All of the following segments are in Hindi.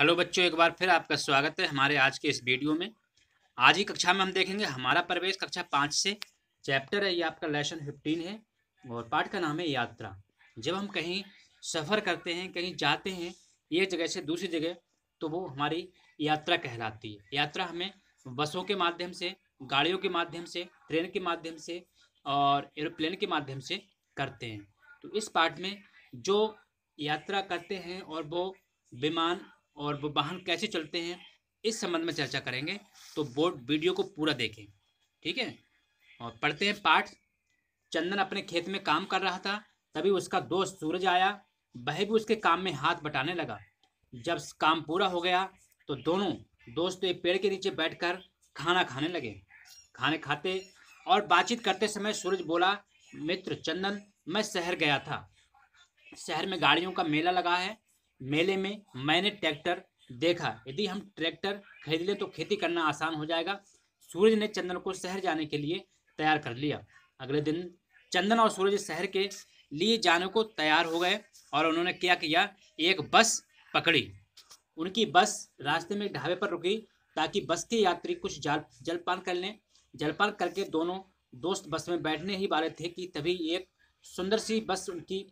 हेलो बच्चों एक बार फिर आपका स्वागत है हमारे आज के इस वीडियो में आज की कक्षा में हम देखेंगे हमारा प्रवेश कक्षा पाँच से चैप्टर है ये आपका लेसन फिफ्टीन है और पाठ का नाम है यात्रा जब हम कहीं सफ़र करते हैं कहीं जाते हैं एक जगह से दूसरी जगह तो वो हमारी यात्रा कहलाती है यात्रा हमें बसों के माध्यम से गाड़ियों के माध्यम से ट्रेन के माध्यम से और एरोप्लेन के माध्यम से करते हैं तो इस पार्ट में जो यात्रा करते हैं और वो विमान और वो वाहन कैसे चलते हैं इस संबंध में चर्चा करेंगे तो बोर्ड वीडियो को पूरा देखें ठीक है और पढ़ते हैं पाठ चंदन अपने खेत में काम कर रहा था तभी उसका दोस्त सूरज आया वह भी उसके काम में हाथ बटाने लगा जब काम पूरा हो गया तो दोनों दोस्त एक पेड़ के नीचे बैठकर खाना खाने लगे खाने खाते और बातचीत करते समय सूरज बोला मित्र चंदन मैं शहर गया था शहर में गाड़ियों का मेला लगा है मेले में मैंने ट्रैक्टर देखा यदि हम ट्रैक्टर खरीद ले तो खेती करना आसान हो जाएगा सूरज ने चंदन को शहर जाने के लिए तैयार कर लिया अगले दिन चंदन और सूरज शहर के लिए जाने को तैयार हो गए और उन्होंने क्या किया एक बस पकड़ी उनकी बस रास्ते में ढाबे पर रुकी ताकि बस के यात्री कुछ जल जलपान कर लें जलपान करके दोनों दोस्त बस में बैठने ही वाले थे कि तभी एक सुंदर सी बस उनकी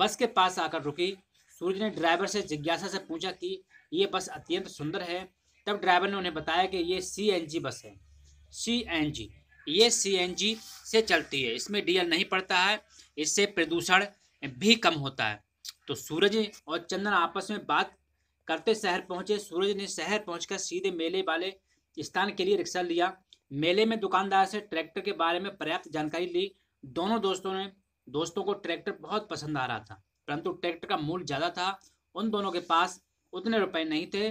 बस के पास आकर रुकी सूरज ने ड्राइवर से जिज्ञासा से पूछा कि ये बस अत्यंत सुंदर है तब ड्राइवर ने उन्हें बताया कि ये सी बस है सी ये सी से चलती है इसमें डीजल नहीं पड़ता है इससे प्रदूषण भी कम होता है तो सूरज और चंदन आपस में बात करते शहर पहुंचे सूरज ने शहर पहुंचकर सीधे मेले वाले स्थान के लिए रिक्शा लिया मेले में दुकानदार से ट्रैक्टर के बारे में पर्याप्त जानकारी ली दोनों दोस्तों ने दोस्तों को ट्रैक्टर बहुत पसंद आ रहा था परंतु ट्रैक्टर का मूल ज़्यादा था उन दोनों के पास उतने रुपए नहीं थे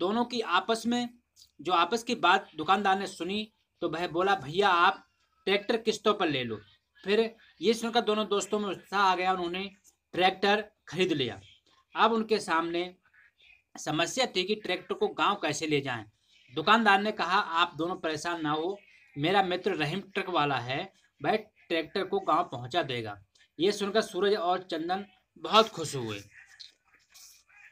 दोनों की आपस में जो आपस की बात दुकानदार ने सुनी तो वह बोला भैया आप ट्रैक्टर किस्तों पर ले लो फिर ये सुनकर दोनों दोस्तों में उत्साह आ गया उन्होंने ट्रैक्टर खरीद लिया अब उनके सामने समस्या थी कि ट्रैक्टर को गांव कैसे ले जाएं दुकानदार ने कहा आप दोनों परेशान ना हो मेरा मित्र रहीम ट्रक वाला है वह ट्रैक्टर को गांव पहुंचा देगा ये सुनकर सूरज और चंदन बहुत खुश हुए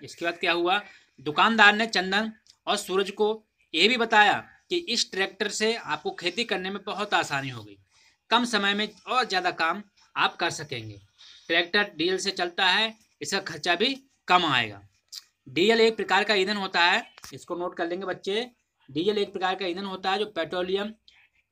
इसके बाद क्या हुआ दुकानदार ने चंदन और सूरज को यह भी बताया कि इस ट्रैक्टर से आपको खेती करने में बहुत आसानी होगी कम समय में और ज़्यादा काम आप कर सकेंगे ट्रैक्टर डीजल से चलता है इसका खर्चा भी कम आएगा डीजल एक प्रकार का ईंधन होता है इसको नोट कर लेंगे बच्चे डीजल एक प्रकार का ईंधन होता है जो पेट्रोलियम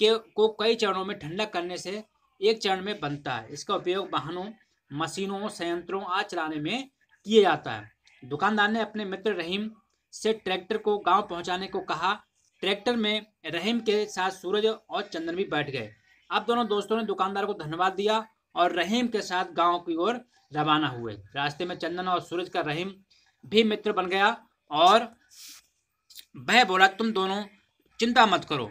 के को कई चरणों में ठंडा करने से एक चरण में बनता है इसका उपयोग वाहनों मशीनों संयंत्रों आदि चलाने में किया जाता है दुकानदार ने अपने मित्र रहीम से ट्रैक्टर को गांव पहुंचाने को कहा ट्रैक्टर में रहीम के साथ सूरज और चंदन भी बैठ गए अब दोनों दोस्तों ने दुकानदार को धन्यवाद दिया और रहीम के साथ गांव की ओर रवाना हुए रास्ते में चंदन और सूरज का रहीम भी मित्र बन गया और वह बोला तुम दोनों चिंता मत करो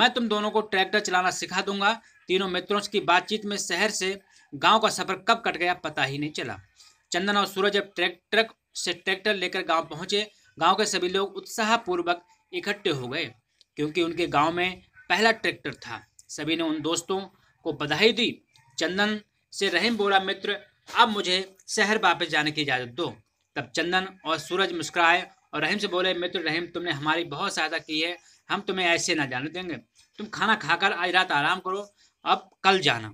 मैं तुम दोनों को ट्रैक्टर चलाना सिखा दूंगा तीनों मित्रों की बातचीत में शहर से गांव का सफर कब कट गया पता ही नहीं चला चंदन और सूरज जब ट्रैक ट्रक से ट्रैक्टर लेकर गांव पहुंचे गांव के सभी लोग उत्साहपूर्वक इकट्ठे हो गए क्योंकि उनके गांव में पहला ट्रैक्टर था सभी ने उन दोस्तों को बधाई दी चंदन से रहीम बोला मित्र अब मुझे शहर वापस जाने की इजाज़त दो तब चंदन और सूरज मुस्कुराए और रहीम से बोले मित्र रहीम तुमने हमारी बहुत सहायता की है हम तुम्हें ऐसे ना जाने देंगे तुम खाना खाकर आज रात आराम करो अब कल जाना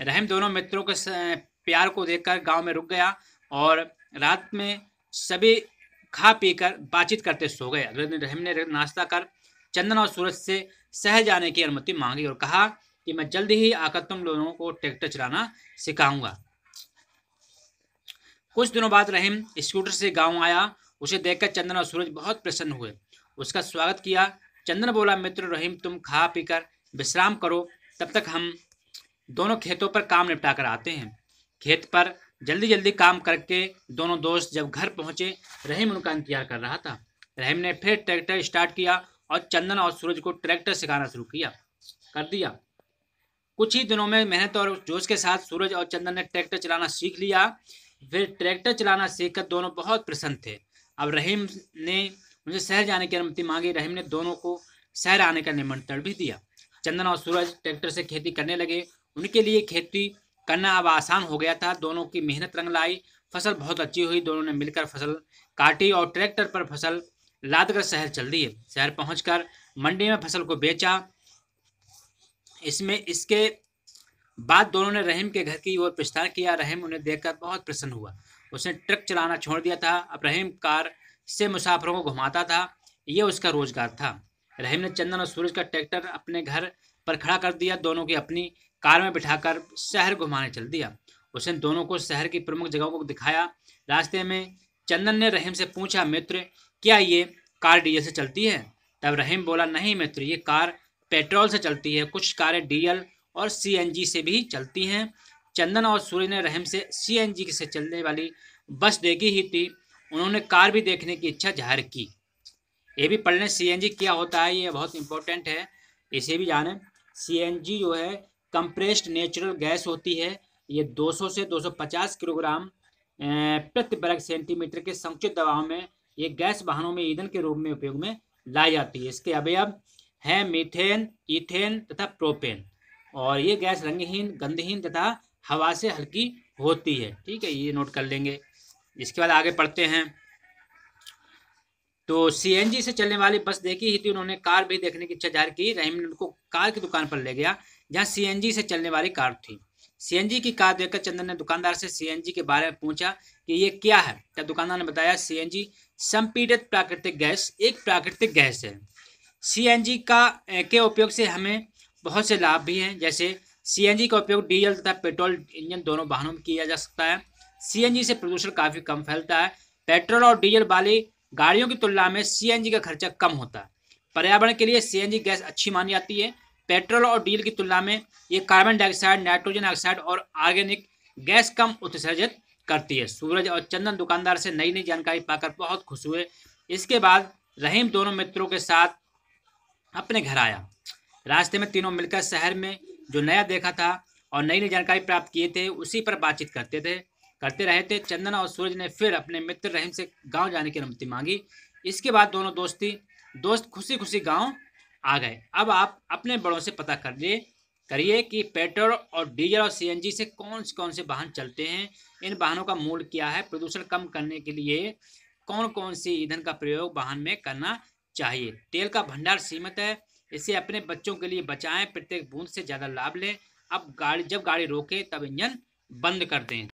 रहम दोनों मित्रों के प्यार को देखकर गांव में रुक गया और रात में सभी खा पी कर बातचीत करते सो गए अगले दिन रहम ने नाश्ता कर चंदन और सूरज से सह जाने की अनुमति मांगी और कहा कि मैं जल्द ही आकर तुम लोगों को ट्रैक्टर चलाना सिखाऊंगा कुछ दिनों बाद रहीम स्कूटर से गांव आया उसे देखकर चंदन और सूरज बहुत प्रसन्न हुए उसका स्वागत किया चंदन बोला मित्र रहीम तुम खा पीकर विश्राम करो तब तक हम दोनों खेतों पर काम निपटा कर आते हैं खेत पर जल्दी जल्दी काम करके दोनों दोस्त जब घर पहुंचे रहीम उनका इंतजार कर रहा था रहीम ने फिर ट्रैक्टर स्टार्ट किया और चंदन और सूरज को ट्रैक्टर सिखाना शुरू किया कर दिया कुछ ही दिनों में मेहनत और जोश के साथ सूरज और चंदन ने ट्रैक्टर चलाना सीख लिया फिर ट्रैक्टर चलाना सीखकर दोनों बहुत प्रसन्न थे अब रहीम ने उनसे शहर जाने की अनुमति मांगी रहीम ने दोनों को शहर आने का निमंत्रण भी दिया चंदन और सूरज ट्रैक्टर से खेती करने लगे उनके लिए खेती करना अब आसान हो गया था दोनों की मेहनत रंग लाई फसल बहुत अच्छी हुई दोनों ने मिलकर फसल काटी और ट्रैक्टर पर फसल लादकर शहर चल दिए शहर पहुंचकर मंडी में फसल को बेचा इसमें इसके बाद दोनों ने रहीम के घर की ओर प्रस्थान किया रहीम उन्हें देखकर बहुत प्रसन्न हुआ उसने ट्रक चलाना छोड़ दिया था अब रहीम कार से मुसाफिरों को घुमाता था यह उसका रोजगार था रहीम ने चंदन और सूरज का ट्रैक्टर अपने घर पर खड़ा कर दिया दोनों की अपनी कार में बिठाकर शहर घुमाने चल दिया उसने दोनों को शहर की प्रमुख जगहों को दिखाया रास्ते में चंदन ने रहीम से पूछा मित्र क्या ये कार डीजल से चलती है तब रहीम बोला नहीं मित्र ये कार पेट्रोल से चलती है कुछ कारें डीजल और सीएनजी से भी चलती हैं चंदन और सूर्य ने रहीम से सीएनजी से चलने वाली बस देखी ही थी उन्होंने कार भी देखने की इच्छा जाहिर की ये भी पढ़ने सीएनजी क्या होता है ये बहुत इंपॉर्टेंट है इसे भी जाने सी जो है कंप्रेस्ड नेचुरल गैस होती है ये 200 से 250 किलोग्राम प्रति वर्ग सेंटीमीटर के संचित दबाव में ये गैस वाहनों में ईंधन के रूप में उपयोग में लाई जाती है इसके अवयव है मीथेन इथेन तथा प्रोपेन और ये गैस रंगहीन गंधहीन तथा हवा से हल्की होती है ठीक है ये नोट कर लेंगे इसके बाद आगे पढ़ते हैं तो सीएनजी से चलने वाली बस देखी ही थी उन्होंने कार भी देखने की इच्छा जाहिर की रहीम ने उनको कार की दुकान पर ले गया जहाँ सी से चलने वाली कार थी सी की कार देखकर चंदन ने दुकानदार से सी के बारे में पूछा कि ये क्या है क्या तो दुकानदार ने बताया सीएनजी संपीड़ित प्राकृतिक गैस एक प्राकृतिक गैस है सी का के उपयोग से हमें बहुत से लाभ भी हैं जैसे सी का उपयोग डीजल तथा पेट्रोल इंजन दोनों वाहनों में किया जा सकता है सी से प्रदूषण काफ़ी कम फैलता है पेट्रोल और डीजल वाली गाड़ियों की तुलना में सी का खर्चा कम होता है पर्यावरण के लिए सी गैस अच्छी मानी जाती है पेट्रोल और डीजल की तुलना में ये कार्बन डाइऑक्साइड नाइट्रोजन ऑक्साइड और ऑर्गेनिक गैस कम उत्सर्जित करती है सूरज और चंदन दुकानदार से नई नई जानकारी पाकर बहुत खुश हुए इसके बाद रहीम दोनों मित्रों के साथ अपने घर आया रास्ते में तीनों मिलकर शहर में जो नया देखा था और नई नई जानकारी प्राप्त किए थे उसी पर बातचीत करते थे करते रहे थे चंदन और सूरज ने फिर अपने मित्र रहीम से गांव जाने की अनुमति मांगी इसके बाद दोनों दोस्ती दोस्त खुशी खुशी गांव आ गए अब आप अपने बड़ों से पता कर लिए करिए कि पेट्रोल और डीजल और सीएनजी से कौन से कौन से वाहन चलते हैं इन वाहनों का मूल क्या है प्रदूषण कम करने के लिए कौन कौन सी ईंधन का प्रयोग वाहन में करना चाहिए तेल का भंडार सीमित है इसे अपने बच्चों के लिए बचाएं प्रत्येक बूंद से ज़्यादा लाभ लें अब गाड़ी जब गाड़ी रोके तब इंजन बंद कर दें